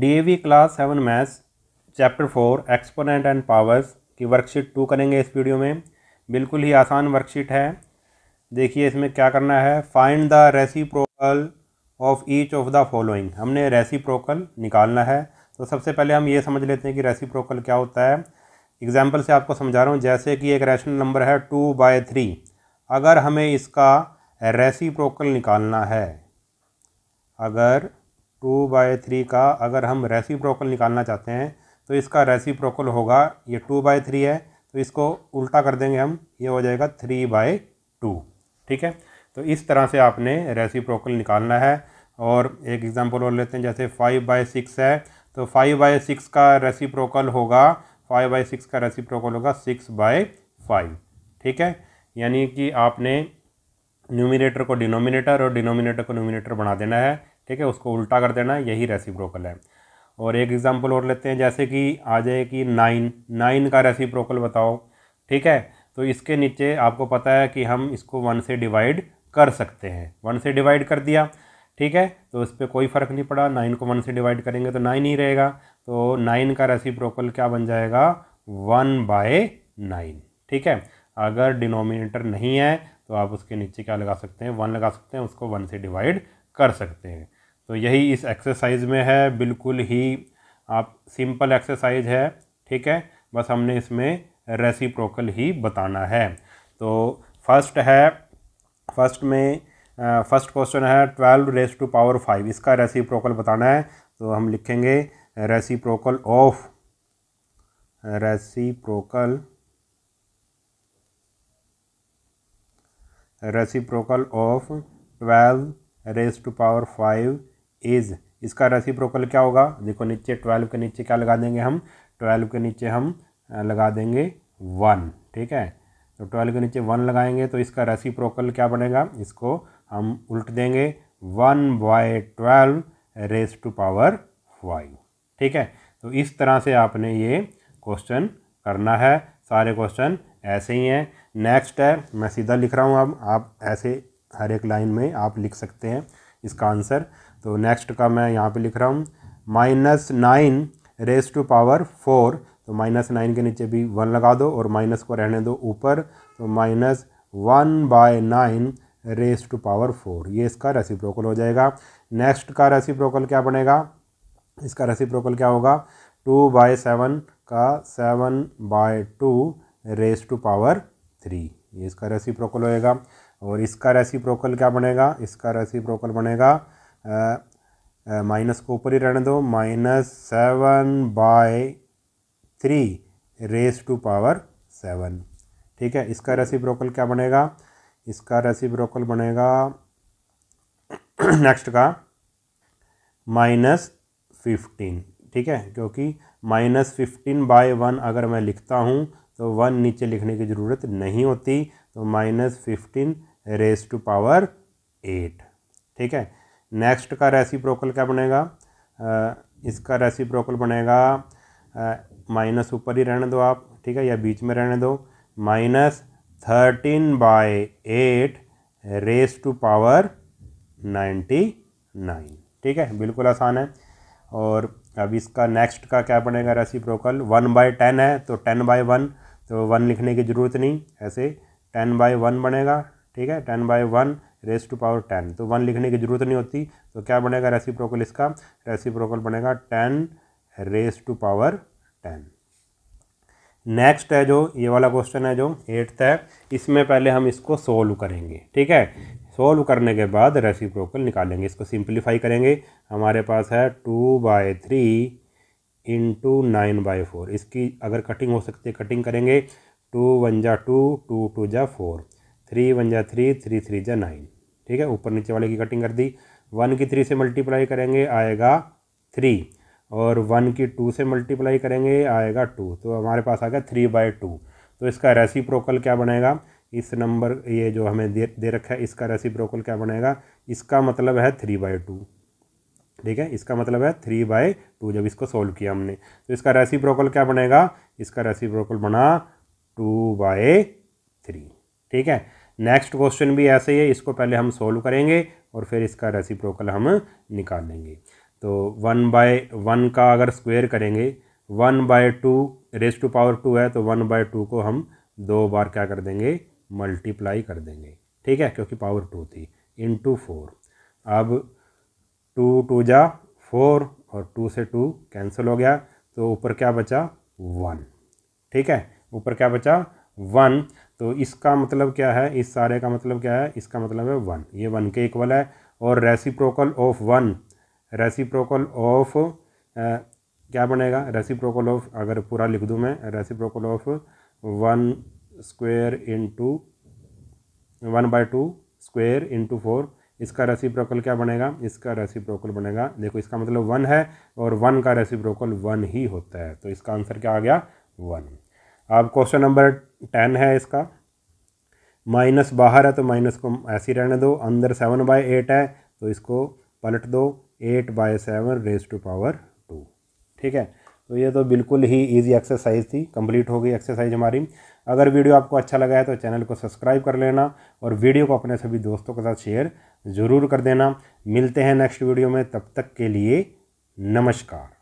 D class seven maths chapter four exponent and powers की worksheet two करेंगे इस video में बिल्कुल ही आसान वर्कशीट है देखिए इसमें क्या करना है find the reciprocal of each of the following हमने रेसिप्रोकल निकालना है तो सबसे पहले हम ये समझ लेते हैं कि रेसिप्रोकल क्या होता है एग्जाम्पल से आपको समझा रहा हूँ जैसे कि एक रैशनल नंबर है टू बाय थ्री अगर हमें इसका रेसिप्रोकल निकालना है अगर टू बाय थ्री का अगर हम रेसिप्रोकल निकालना चाहते हैं तो इसका रेसिप्रोकल होगा ये टू बाय थ्री है तो इसको उल्टा कर देंगे हम ये हो जाएगा थ्री बाय टू ठीक है तो इस तरह से आपने रेसिप्रोकल निकालना है और एक एग्ज़ाम्पल और लेते हैं जैसे फाइव बाय सिक्स है तो फाइव बाई सिक्स का रेसिप्रोकल होगा फाइव बाई सिक्स का रेसिप्रोकल होगा सिक्स बाय फाइव ठीक है यानी कि आपने न्यूमिनेटर को डिनोमिनेटर और डिनोमिनेटर को न्यूमिनेटर बना देना है ठीक है उसको उल्टा कर देना यही रेसिप्रोकल है और एक एग्जांपल और लेते हैं जैसे कि आ जाए कि नाइन नाइन का रेसिप्रोकल बताओ ठीक है तो इसके नीचे आपको पता है कि हम इसको वन से डिवाइड कर सकते हैं वन से डिवाइड कर दिया ठीक है तो इस पर कोई फ़र्क नहीं पड़ा नाइन को वन से डिवाइड करेंगे तो नाइन ही रहेगा तो नाइन का रेसिप्रोकल क्या बन जाएगा वन बाय नाइन ठीक है अगर डिनोमिनेटर नहीं है तो आप उसके नीचे क्या लगा सकते हैं वन लगा सकते हैं उसको वन से डिवाइड कर सकते हैं तो यही इस एक्सरसाइज में है बिल्कुल ही आप सिंपल एक्सरसाइज है ठीक है बस हमने इसमें रेसिप्रोकल ही बताना है तो फर्स्ट है फर्स्ट में फर्स्ट क्वेश्चन है twelve raise to power five इसका रेसिप्रोकल बताना है तो हम लिखेंगे reciprocal of reciprocal reciprocal of twelve raise to power five as इसका रेसिप्रोकल क्या होगा देखो नीचे ट्वेल्व के नीचे क्या लगा देंगे हम ट्वेल्व के नीचे हम लगा देंगे वन ठीक है तो ट्वेल्व के नीचे वन लगाएंगे तो इसका रेसिप्रोकल क्या बनेगा इसको हम उल्ट देंगे one by twelve raise to power five ठीक है तो इस तरह से आपने ये क्वेश्चन करना है सारे क्वेश्चन ऐसे ही हैं नेक्स्ट है मैं सीधा लिख रहा हूँ अब आप ऐसे हर एक लाइन में आप लिख सकते हैं इसका आंसर तो नेक्स्ट का मैं यहाँ पे लिख रहा हूँ minus nine raise to power four तो माइनस नाइन के नीचे भी वन लगा दो और माइनस को रहने दो ऊपर तो minus one by nine raise to power four ये इसका प्रोकल हो जाएगा नेक्स्ट का प्रोकल क्या बनेगा इसका प्रोकल क्या होगा टू बाय सेवन का seven by two raise to power three ये इसका प्रोकल होएगा और इसका प्रोकल क्या बनेगा इसका प्रोकल बनेगा माइनस को ऊपर ही रहने दो minus seven by three raise to power seven ठीक है इसका रेसी ब्रोकल क्या बनेगा इसका रेसी ब्रोकल बनेगा नेक्स्ट का माइनस फिफ्टीन ठीक है क्योंकि माइनस फिफ्टीन बाय वन अगर मैं लिखता हूँ तो वन नीचे लिखने की ज़रूरत नहीं होती तो minus fifteen raise to power eight ठीक है नेक्स्ट का रेसिप्रोकल क्या बनेगा इसका रेसिप्रोकल बनेगा माइनस ऊपर ही रहने दो आप ठीक है या बीच में रहने दो minus thirteen by eight raise to power ninety nine ठीक है बिल्कुल आसान है और अब इसका नेक्स्ट का क्या बनेगा रेसिप्रोकल वन बाय टेन है तो टेन बाय वन तो वन लिखने की ज़रूरत नहीं ऐसे टेन बाय वन बनेगा ठीक है ten by one raise to power ten तो वन लिखने की ज़रूरत नहीं होती तो क्या बनेगा रेसिप्रोकल इसका रेसिप्रोकल बनेगा ten raise to power ten next है जो ये वाला क्वेश्चन है जो एट्थ है इसमें पहले हम इसको सोल्व करेंगे ठीक है सोल्व करने के बाद रेसिप्रोकल निकालेंगे इसको सिंप्लीफाई करेंगे हमारे पास है two by three into nine by four इसकी अगर कटिंग हो सकती है कटिंग करेंगे टू वन जा टू टू टू जा फोर थ्री वन जा थ्री थ्री थ्री जा नाइन ठीक है ऊपर नीचे वाले की कटिंग कर दी वन की थ्री से मल्टीप्लाई करेंगे आएगा थ्री और वन की टू से मल्टीप्लाई करेंगे आएगा टू तो हमारे पास आ गया थ्री बाई टू तो इसका रेसी प्रोकल क्या बनेगा इस नंबर ये जो हमें दे दे रखा है इसका रेसी प्रोकल क्या बनेगा इसका मतलब है थ्री बाई टू ठीक है इसका मतलब है थ्री बाई टू जब इसको सोल्व किया हमने तो इसका रेसी प्रोकल क्या बनेगा इसका रेसी प्रोकल बना टू बाय थ्री ठीक है नेक्स्ट क्वेश्चन भी ऐसे ही है इसको पहले हम सोल्व करेंगे और फिर इसका रेसिप्रोकल हम निकाल तो वन बाय वन का अगर स्क्वेयर करेंगे one by two raise to power two है तो वन बाय टू को हम दो बार क्या कर देंगे मल्टीप्लाई कर देंगे ठीक है क्योंकि पावर टू थी इन टू फोर अब टू टू जा फोर और टू से टू कैंसिल हो गया तो ऊपर क्या बचा वन ठीक है ऊपर क्या बचा वन तो इसका मतलब क्या है इस सारे का मतलब क्या है इसका मतलब है वन ये वन के इक्वल है और reciprocal of one reciprocal of क्या बनेगा रेसिप्रोकल ऑफ अगर पूरा लिख दूँ मैं reciprocal of one square into one by two square into four इसका रेसिप्रोकल क्या बनेगा इसका रेसिप्रोकल बनेगा देखो इसका मतलब वन है और वन का रेसिप्रोकल वन ही होता है तो इसका आंसर क्या आ गया वन अब क्वेश्चन नंबर टेन है इसका माइनस बाहर है तो माइनस को ऐसे रहने दो अंदर सेवन बाय एट है तो इसको पलट दो eight by seven raise to power two ठीक है तो ये तो बिल्कुल ही इजी एक्सरसाइज थी कंप्लीट हो गई एक्सरसाइज हमारी अगर वीडियो आपको अच्छा लगा है तो चैनल को सब्सक्राइब कर लेना और वीडियो को अपने सभी दोस्तों के साथ शेयर ज़रूर कर देना मिलते हैं नेक्स्ट वीडियो में तब तक के लिए नमस्कार